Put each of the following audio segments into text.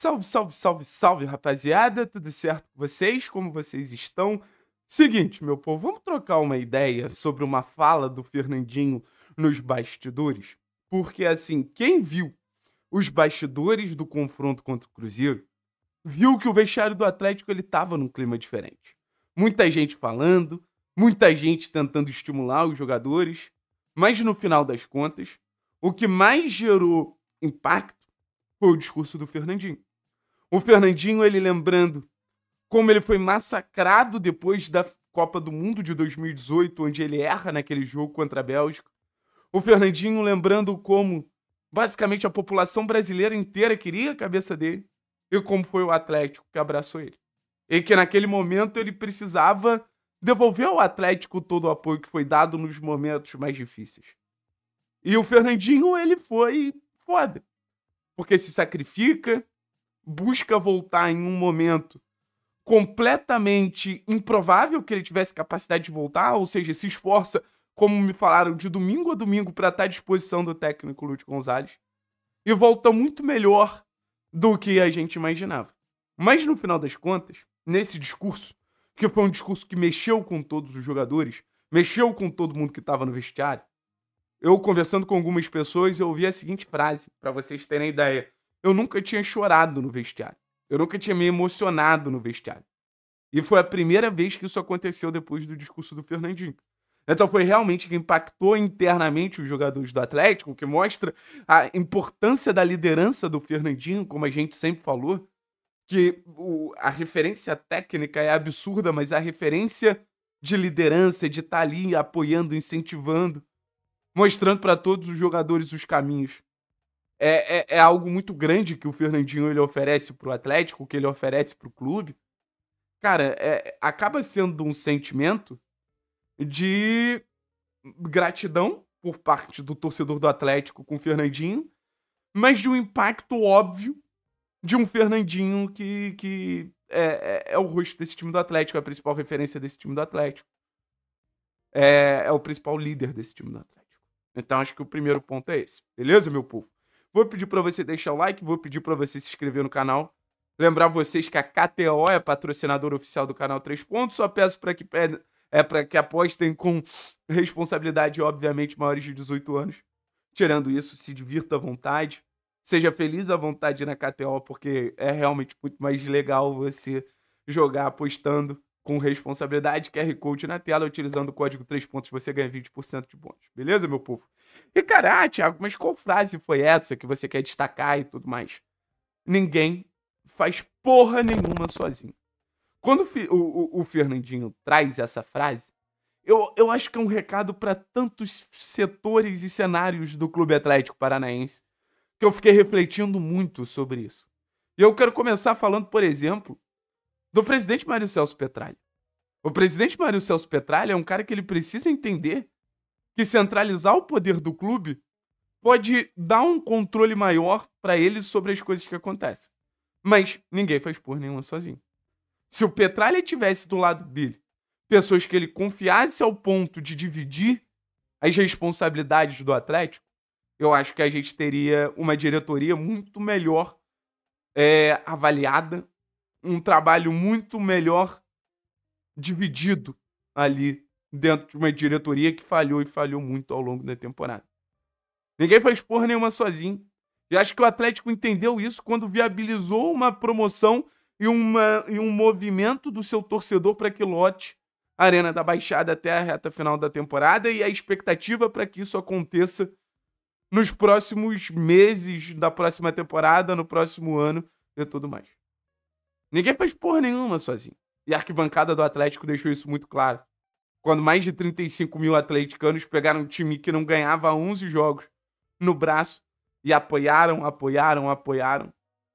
Salve, salve, salve, salve, rapaziada! Tudo certo com vocês? Como vocês estão? Seguinte, meu povo, vamos trocar uma ideia sobre uma fala do Fernandinho nos bastidores? Porque, assim, quem viu os bastidores do confronto contra o Cruzeiro viu que o vestiário do Atlético ele estava num clima diferente. Muita gente falando, muita gente tentando estimular os jogadores, mas no final das contas, o que mais gerou impacto foi o discurso do Fernandinho. O Fernandinho, ele lembrando como ele foi massacrado depois da Copa do Mundo de 2018, onde ele erra naquele jogo contra a Bélgica. O Fernandinho lembrando como basicamente a população brasileira inteira queria a cabeça dele e como foi o Atlético que abraçou ele. E que naquele momento ele precisava devolver ao Atlético todo o apoio que foi dado nos momentos mais difíceis. E o Fernandinho, ele foi foda. Porque se sacrifica, busca voltar em um momento completamente improvável que ele tivesse capacidade de voltar, ou seja, se esforça, como me falaram, de domingo a domingo para estar tá à disposição do técnico Lúcio Gonzalez. E volta muito melhor do que a gente imaginava. Mas no final das contas, nesse discurso, que foi um discurso que mexeu com todos os jogadores, mexeu com todo mundo que estava no vestiário, eu conversando com algumas pessoas, eu ouvi a seguinte frase, para vocês terem ideia eu nunca tinha chorado no vestiário. Eu nunca tinha me emocionado no vestiário. E foi a primeira vez que isso aconteceu depois do discurso do Fernandinho. Então foi realmente que impactou internamente os jogadores do Atlético, que mostra a importância da liderança do Fernandinho, como a gente sempre falou, que o, a referência técnica é absurda, mas a referência de liderança, de estar tá ali apoiando, incentivando, mostrando para todos os jogadores os caminhos é, é, é algo muito grande que o Fernandinho ele oferece o Atlético, que ele oferece para o clube. Cara, é, acaba sendo um sentimento de gratidão por parte do torcedor do Atlético com o Fernandinho, mas de um impacto óbvio de um Fernandinho que, que é, é, é, o rosto desse time do Atlético, é a principal referência desse time do Atlético. É, é o principal líder desse time do Atlético. Então acho que o primeiro ponto é esse. Beleza, meu povo? Vou pedir para você deixar o like, vou pedir para você se inscrever no canal. Lembrar vocês que a KTO é patrocinadora oficial do canal 3 Pontos. Só peço para que é para que apostem com responsabilidade, obviamente, maiores de 18 anos. Tirando isso, se divirta à vontade. Seja feliz à vontade na KTO, porque é realmente muito mais legal você jogar apostando com responsabilidade, QR Code na tela, utilizando o código 3 pontos, você ganha 20% de bônus. Beleza, meu povo? E cara, ah, Thiago, mas qual frase foi essa que você quer destacar e tudo mais? Ninguém faz porra nenhuma sozinho. Quando o, o, o Fernandinho traz essa frase, eu, eu acho que é um recado para tantos setores e cenários do Clube Atlético Paranaense que eu fiquei refletindo muito sobre isso. E eu quero começar falando, por exemplo, do presidente Mário Celso Petralha. O presidente Mário Celso Petralha é um cara que ele precisa entender que centralizar o poder do clube pode dar um controle maior para ele sobre as coisas que acontecem. Mas ninguém faz por nenhuma sozinho. Se o Petralha tivesse do lado dele pessoas que ele confiasse ao ponto de dividir as responsabilidades do Atlético, eu acho que a gente teria uma diretoria muito melhor é, avaliada, um trabalho muito melhor dividido ali dentro de uma diretoria que falhou e falhou muito ao longo da temporada. Ninguém faz porra nenhuma sozinho. E acho que o Atlético entendeu isso quando viabilizou uma promoção e, uma, e um movimento do seu torcedor para que lote a Arena da Baixada até a reta final da temporada e a expectativa para que isso aconteça nos próximos meses da próxima temporada, no próximo ano e tudo mais. Ninguém faz porra nenhuma sozinho. E a arquibancada do Atlético deixou isso muito claro. Quando mais de 35 mil atleticanos pegaram um time que não ganhava 11 jogos no braço e apoiaram, apoiaram, apoiaram.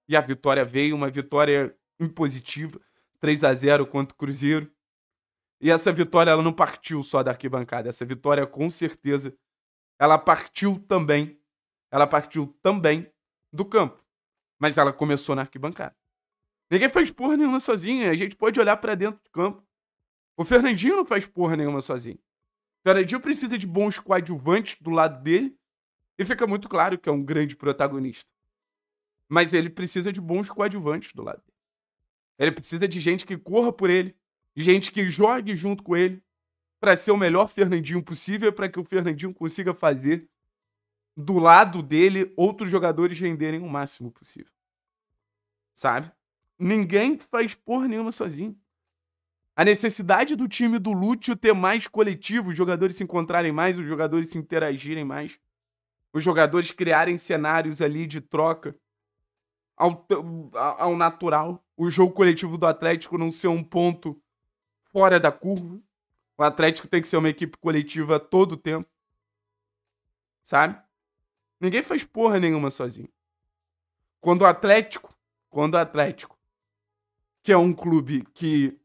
E a vitória veio, uma vitória impositiva, 3 a 0 contra o Cruzeiro. E essa vitória ela não partiu só da arquibancada, essa vitória com certeza ela partiu também, ela partiu também do campo, mas ela começou na arquibancada. Ninguém faz porra nenhuma sozinho. A gente pode olhar para dentro do campo. O Fernandinho não faz porra nenhuma sozinho. O Fernandinho precisa de bons coadjuvantes do lado dele. E fica muito claro que é um grande protagonista. Mas ele precisa de bons coadjuvantes do lado dele. Ele precisa de gente que corra por ele, de gente que jogue junto com ele, para ser o melhor Fernandinho possível, para que o Fernandinho consiga fazer do lado dele outros jogadores renderem o máximo possível. Sabe? Ninguém faz porra nenhuma sozinho. A necessidade do time do Lúcio ter mais coletivo, os jogadores se encontrarem mais, os jogadores se interagirem mais, os jogadores criarem cenários ali de troca ao, ao natural. O jogo coletivo do Atlético não ser um ponto fora da curva. O Atlético tem que ser uma equipe coletiva todo o tempo. Sabe? Ninguém faz porra nenhuma sozinho. Quando o Atlético, quando o Atlético que é um clube que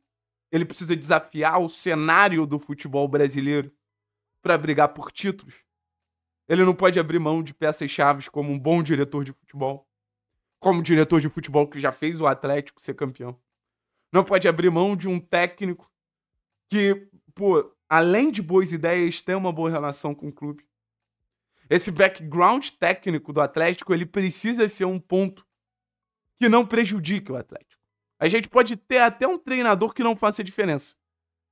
ele precisa desafiar o cenário do futebol brasileiro para brigar por títulos. Ele não pode abrir mão de peças chaves como um bom diretor de futebol, como diretor de futebol que já fez o Atlético ser campeão. Não pode abrir mão de um técnico que, pô, além de boas ideias, tem uma boa relação com o clube. Esse background técnico do Atlético, ele precisa ser um ponto que não prejudique o Atlético. A gente pode ter até um treinador que não faça diferença.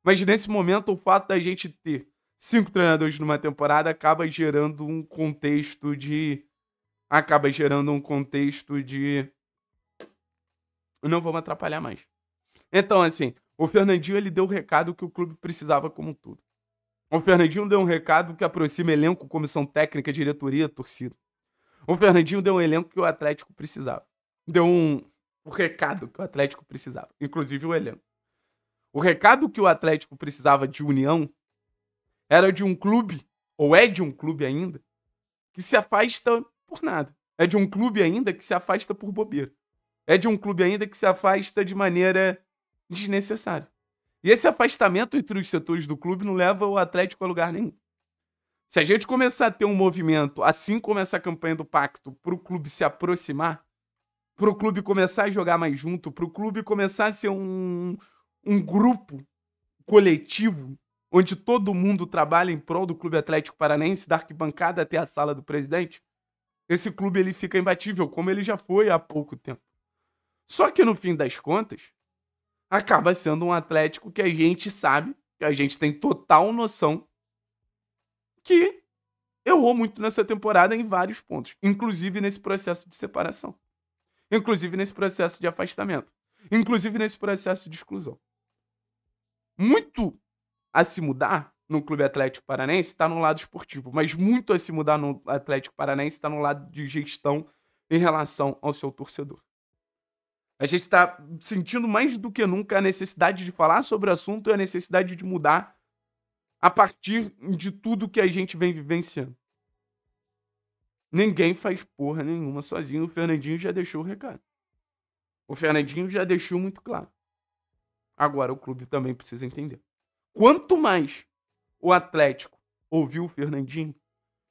Mas nesse momento, o fato da gente ter cinco treinadores numa temporada acaba gerando um contexto de. Acaba gerando um contexto de. Não vamos atrapalhar mais. Então, assim, o Fernandinho ele deu o recado que o clube precisava como tudo. O Fernandinho deu um recado que aproxima elenco, comissão técnica, diretoria, torcida. O Fernandinho deu um elenco que o Atlético precisava. Deu um, o recado que o Atlético precisava, inclusive o elenco. O recado que o Atlético precisava de união era de um clube, ou é de um clube ainda, que se afasta por nada. É de um clube ainda que se afasta por bobeira. É de um clube ainda que se afasta de maneira desnecessária. E esse afastamento entre os setores do clube não leva o Atlético a lugar nenhum. Se a gente começar a ter um movimento, assim como essa campanha do pacto, para o clube se aproximar, para o clube começar a jogar mais junto, para o clube começar a ser um, um grupo coletivo onde todo mundo trabalha em prol do Clube Atlético Paranense, da arquibancada até a sala do presidente, esse clube ele fica imbatível, como ele já foi há pouco tempo. Só que no fim das contas, acaba sendo um Atlético que a gente sabe, que a gente tem total noção que errou muito nessa temporada em vários pontos, inclusive nesse processo de separação inclusive nesse processo de afastamento, inclusive nesse processo de exclusão. Muito a se mudar no Clube Atlético Paranense está no lado esportivo, mas muito a se mudar no Atlético Paranense está no lado de gestão em relação ao seu torcedor. A gente está sentindo mais do que nunca a necessidade de falar sobre o assunto e a necessidade de mudar a partir de tudo que a gente vem vivenciando. Ninguém faz porra nenhuma sozinho. O Fernandinho já deixou o recado. O Fernandinho já deixou muito claro. Agora o clube também precisa entender. Quanto mais o Atlético ouviu o Fernandinho,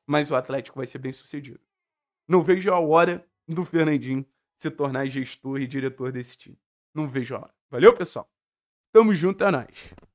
mais o Atlético vai ser bem sucedido. Não vejo a hora do Fernandinho se tornar gestor e diretor desse time. Não vejo a hora. Valeu, pessoal? Tamo junto, é nóis.